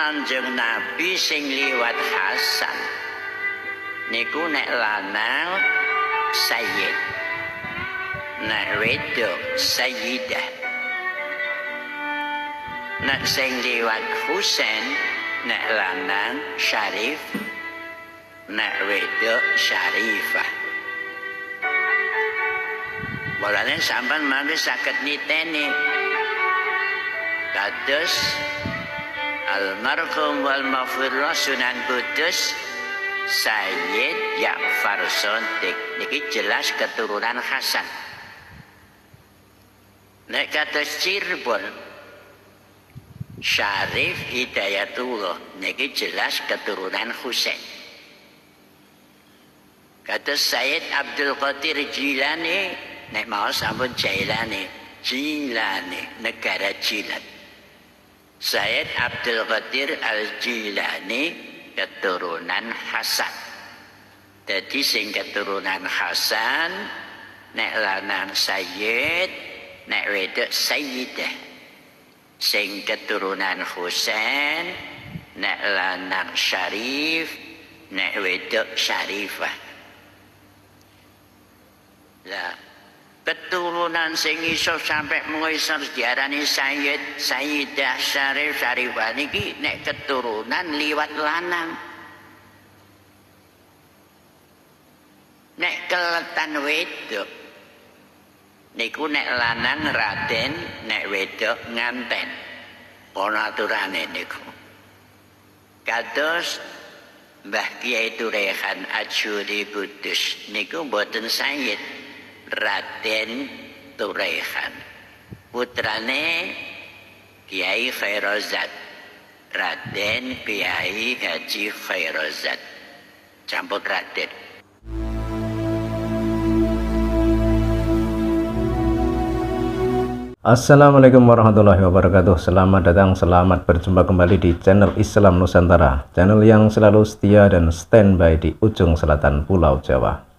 Kanjeng Nabi sing liwat Hasan niku nek lanang sayyid nek wedok sayyidah nek sing liwat Husain nek lanang syarif nek wedok syarifah Mulanya sampan mangke sakit niteni kados almarhum wal mafirullah Sunan Kudus Sayyid Ja'far Sontik niki jelas keturunan Hasan nek kata Cirebon Syarif Hidayatullah niki jelas keturunan Husain kata Sayyid Abdul Qadir Jilani nek mau sampun Jilani Jilani negara Jilani Syed Abdul Qadir Al-Jilani keturunan Hasan. Jadi sing keturunan Hasan nek lanang Sayyid, nek wedok Sayyidah. Sing keturunan Husain nek lanang Syarif, nek wedok Syarifah. Lah, keturunan sing iso sampai mengisor sejarah Sayyid Sayyidah Syarif Syarifah niki nek keturunan liwat lanang nek keletan wedok niku nek lanang raden nek wedok nganten ana niku kados Mbah Kiai Turehan Ajuri putus niku boten sayyid Raden Turehan. Putrane Kiai Khairozat. Raden Kiai Haji Khairozat. Campur Raden. Assalamualaikum warahmatullahi wabarakatuh Selamat datang, selamat berjumpa kembali di channel Islam Nusantara Channel yang selalu setia dan standby di ujung selatan Pulau Jawa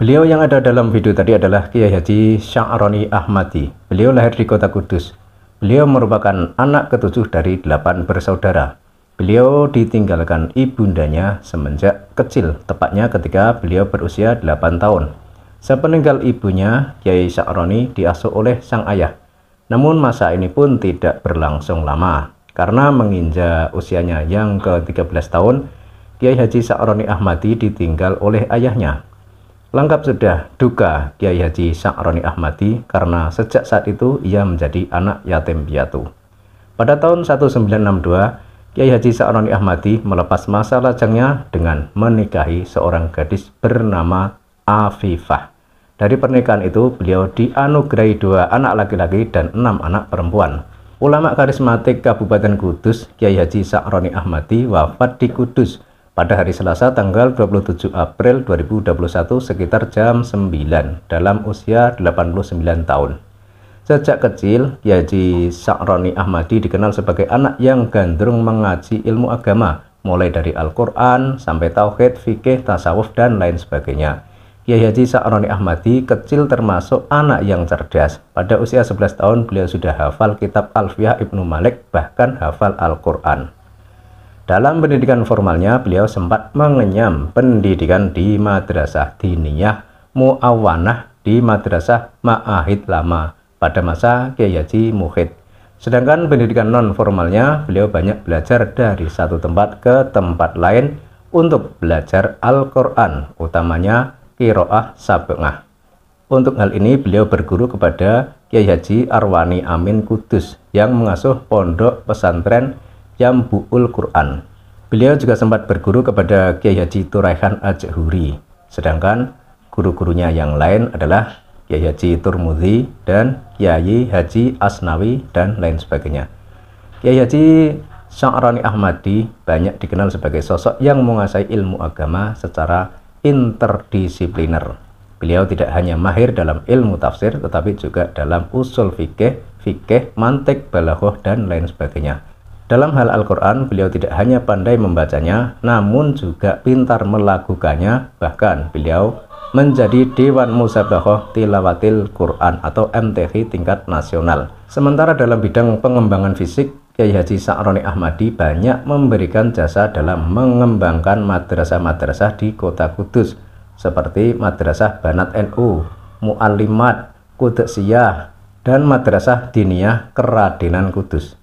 Beliau yang ada dalam video tadi adalah Kiai Haji Sya'roni Ahmadi. Beliau lahir di kota Kudus. Beliau merupakan anak ketujuh dari delapan bersaudara. Beliau ditinggalkan ibundanya semenjak kecil, tepatnya ketika beliau berusia delapan tahun. Sepeninggal ibunya, Kiai Sya'roni diasuh oleh sang ayah. Namun masa ini pun tidak berlangsung lama, karena menginjak usianya yang ke-13 tahun, Kiai Haji Sa'roni Ahmadi ditinggal oleh ayahnya. Lengkap sudah duka Kiai Haji Sa'roni Ahmadi karena sejak saat itu ia menjadi anak yatim piatu. Pada tahun 1962, Kiai Haji Sa'roni Ahmadi melepas masa lajangnya dengan menikahi seorang gadis bernama Afifah. Dari pernikahan itu, beliau dianugerahi dua anak laki-laki dan enam anak perempuan. Ulama karismatik Kabupaten Kudus, Kiai Haji Sa'roni Ahmadi wafat di Kudus pada hari Selasa tanggal 27 April 2021 sekitar jam 9 dalam usia 89 tahun. Sejak kecil, Kiai Sa'roni Ahmadi dikenal sebagai anak yang gandrung mengaji ilmu agama, mulai dari Al-Quran sampai Tauhid, Fikih, Tasawuf, dan lain sebagainya. Kiai Haji Sa'roni Ahmadi kecil termasuk anak yang cerdas. Pada usia 11 tahun, beliau sudah hafal kitab Alfiyah Ibnu Malik, bahkan hafal Al-Quran. Dalam pendidikan formalnya, beliau sempat mengenyam pendidikan di Madrasah Diniyah Muawanah di Madrasah Ma'ahid Lama pada masa Kiai Haji Muhid. Sedangkan pendidikan non formalnya, beliau banyak belajar dari satu tempat ke tempat lain untuk belajar Al-Quran, utamanya Kiroah Sabengah. Untuk hal ini, beliau berguru kepada Kiai Haji Arwani Amin Kudus yang mengasuh pondok pesantren bu'ul Quran. Beliau juga sempat berguru kepada Kiai Haji Turaihan Ajahuri, sedangkan guru-gurunya yang lain adalah Kiai Haji Turmudi dan Kiai Haji Asnawi dan lain sebagainya. Kiai Haji Sya'rani Ahmadi banyak dikenal sebagai sosok yang menguasai ilmu agama secara interdisipliner. Beliau tidak hanya mahir dalam ilmu tafsir, tetapi juga dalam usul fikih, fikih, mantik, balaghah, dan lain sebagainya. Dalam hal Al-Quran, beliau tidak hanya pandai membacanya, namun juga pintar melakukannya, bahkan beliau menjadi Dewan Musabahoh Tilawatil Quran atau MTQ tingkat nasional. Sementara dalam bidang pengembangan fisik, Kiai Haji Sa'roni Ahmadi banyak memberikan jasa dalam mengembangkan madrasah-madrasah di kota Kudus, seperti Madrasah Banat NU, Mu'alimat, Kudusiyah, dan Madrasah Diniyah Keradenan Kudus.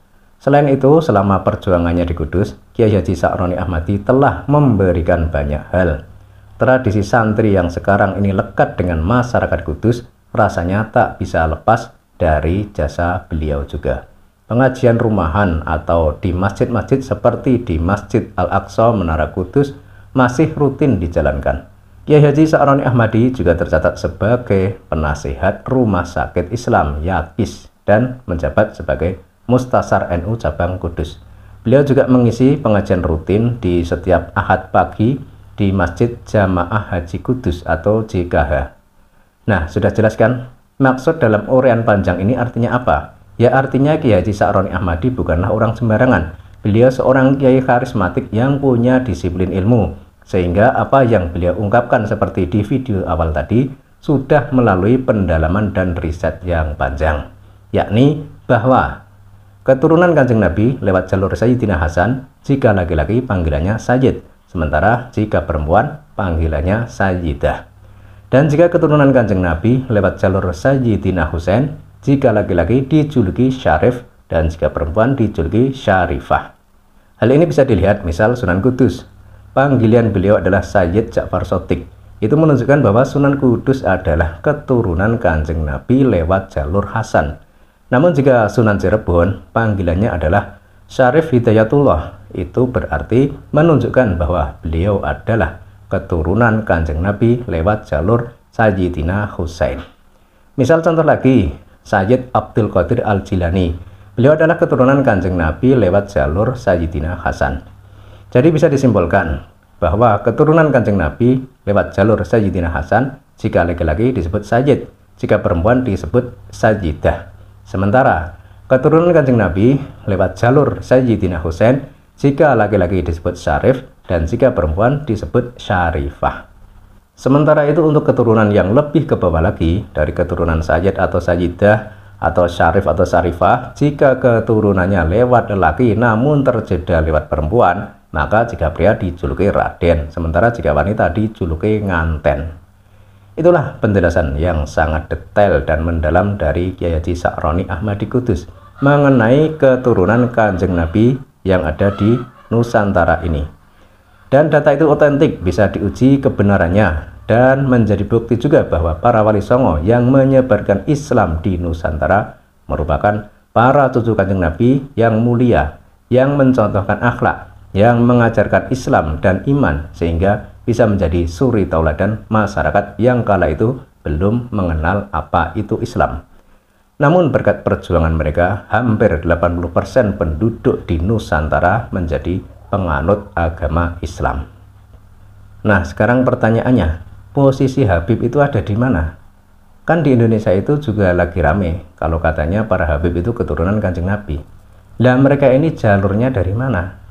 Selain itu, selama perjuangannya di Kudus, Kiai Haji Sa'roni Ahmadi telah memberikan banyak hal. Tradisi santri yang sekarang ini lekat dengan masyarakat Kudus rasanya tak bisa lepas dari jasa beliau juga. Pengajian rumahan atau di masjid-masjid seperti di Masjid Al-Aqsa Menara Kudus masih rutin dijalankan. Kiai Haji Sa'roni Ahmadi juga tercatat sebagai penasehat rumah sakit Islam Yakis dan menjabat sebagai Mustasar NU Cabang Kudus. Beliau juga mengisi pengajian rutin di setiap Ahad pagi di Masjid Jamaah Haji Kudus atau JKH. Nah, sudah jelaskan maksud dalam orean panjang ini artinya apa? Ya artinya Kiai Haji Sa'roni Ahmadi bukanlah orang sembarangan. Beliau seorang kiai karismatik yang punya disiplin ilmu, sehingga apa yang beliau ungkapkan seperti di video awal tadi sudah melalui pendalaman dan riset yang panjang, yakni bahwa Keturunan Kanjeng Nabi lewat jalur Sayyidina Hasan jika laki-laki panggilannya Sayyid, sementara jika perempuan panggilannya Sayyidah. Dan jika keturunan Kanjeng Nabi lewat jalur Sayyidina Husain, jika laki-laki dijuluki Syarif dan jika perempuan dijuluki Syarifah. Hal ini bisa dilihat misal Sunan Kudus. Panggilan beliau adalah Sayyid Ja'far Sotik. Itu menunjukkan bahwa Sunan Kudus adalah keturunan Kanjeng Nabi lewat jalur Hasan. Namun jika Sunan Cirebon panggilannya adalah Syarif Hidayatullah itu berarti menunjukkan bahwa beliau adalah keturunan Kanjeng Nabi lewat jalur Sayyidina Husain. Misal contoh lagi, Sayyid Abdul Qadir Al-Jilani. Beliau adalah keturunan Kanjeng Nabi lewat jalur Sayyidina Hasan. Jadi bisa disimpulkan bahwa keturunan Kanjeng Nabi lewat jalur Sayyidina Hasan jika laki-laki disebut Sayyid, jika perempuan disebut Sayyidah. Sementara keturunan kanjeng Nabi lewat jalur Sayyidina Husain jika laki-laki disebut Syarif dan jika perempuan disebut Syarifah. Sementara itu untuk keturunan yang lebih ke bawah lagi dari keturunan Sayyid atau Sayyidah atau Syarif atau Syarifah jika keturunannya lewat lelaki namun terjeda lewat perempuan maka jika pria dijuluki Raden sementara jika wanita dijuluki Nganten Itulah penjelasan yang sangat detail dan mendalam dari Kiai Haji Sa'roni Ahmad Kudus mengenai keturunan Kanjeng Nabi yang ada di Nusantara ini. Dan data itu otentik, bisa diuji kebenarannya dan menjadi bukti juga bahwa para wali songo yang menyebarkan Islam di Nusantara merupakan para cucu Kanjeng Nabi yang mulia, yang mencontohkan akhlak, yang mengajarkan Islam dan iman sehingga bisa menjadi suri tauladan masyarakat yang kala itu belum mengenal apa itu Islam. Namun berkat perjuangan mereka, hampir 80% penduduk di Nusantara menjadi penganut agama Islam. Nah, sekarang pertanyaannya, posisi Habib itu ada di mana? Kan di Indonesia itu juga lagi rame, kalau katanya para Habib itu keturunan kanjeng Nabi. Lah mereka ini jalurnya dari mana?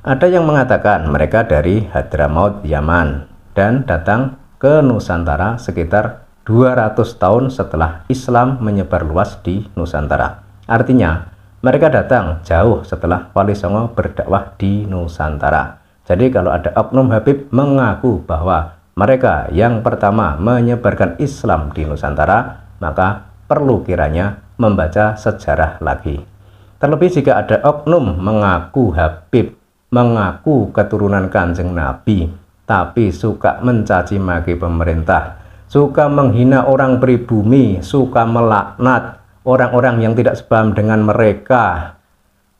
Ada yang mengatakan mereka dari Hadramaut Yaman dan datang ke Nusantara sekitar 200 tahun setelah Islam menyebar luas di Nusantara. Artinya, mereka datang jauh setelah Wali Songo berdakwah di Nusantara. Jadi kalau ada oknum Habib mengaku bahwa mereka yang pertama menyebarkan Islam di Nusantara, maka perlu kiranya membaca sejarah lagi. Terlebih jika ada oknum mengaku Habib mengaku keturunan Kanjeng Nabi, tapi suka mencaci maki pemerintah, suka menghina orang pribumi, suka melaknat orang-orang yang tidak sepaham dengan mereka,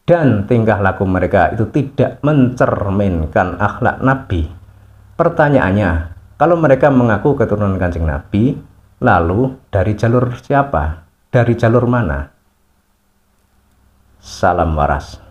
dan tingkah laku mereka itu tidak mencerminkan akhlak Nabi. Pertanyaannya, kalau mereka mengaku keturunan Kanjeng Nabi, lalu dari jalur siapa? Dari jalur mana? Salam waras.